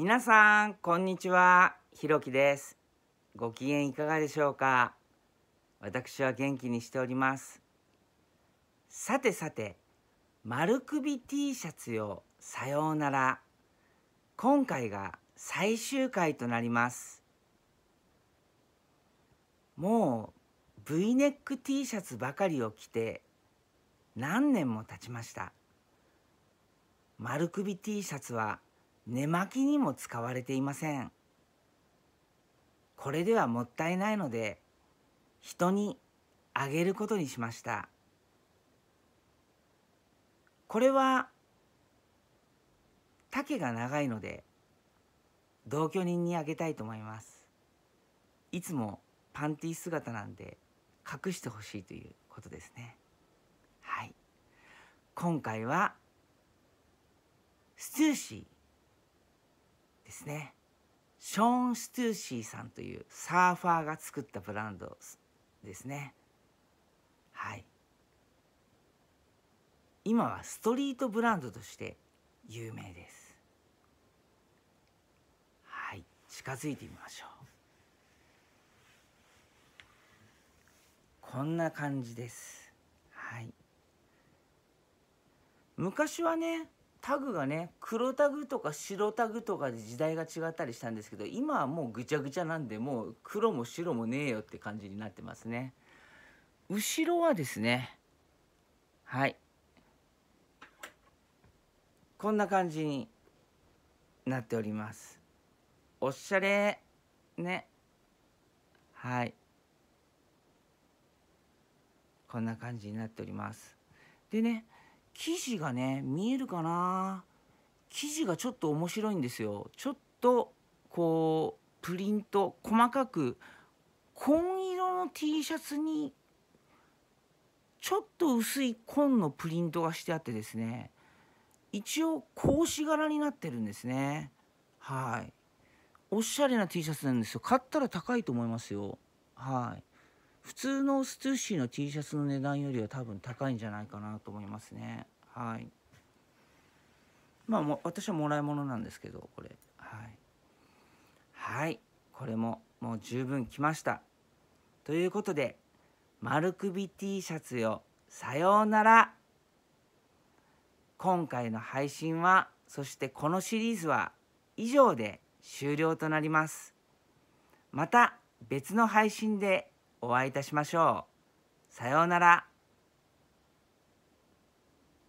皆さんこんにちはひろきですご機嫌いかがでしょうか私は元気にしておりますさてさて丸首 T シャツよさようなら今回が最終回となりますもう V ネック T シャツばかりを着て何年も経ちました丸首 T シャツは寝巻きにも使われていませんこれではもったいないので人にあげることにしましたこれは丈が長いので同居人にあげたいと思いますいつもパンティ姿なんで隠してほしいということですねはい今回はステューシーですねショーン・ストゥーシーさんというサーファーが作ったブランドですねはい今はストリートブランドとして有名ですはい近づいてみましょうこんな感じですはい昔はねタグがね黒タグとか白タグとかで時代が違ったりしたんですけど今はもうぐちゃぐちゃなんでもう黒も白もねえよって感じになってますね後ろはですねはいこんな感じになっておりますおしゃれねはいこんな感じになっておりますでね生地がね見えるかな生地がちょっと面白いんですよちょっとこうプリント細かく紺色の T シャツにちょっと薄い紺のプリントがしてあってですね一応格子柄になってるんですねはいおしゃれな T シャツなんですよ買ったら高いと思いますよはい普通のストゥシーの T シャツの値段よりは多分高いんじゃないかなと思いますねはいまあも私はもらい物なんですけどこれはいはいこれももう十分きましたということで丸首 T シャツよさようなら今回の配信はそしてこのシリーズは以上で終了となりますまた別の配信でお会いいたしましょうさようなら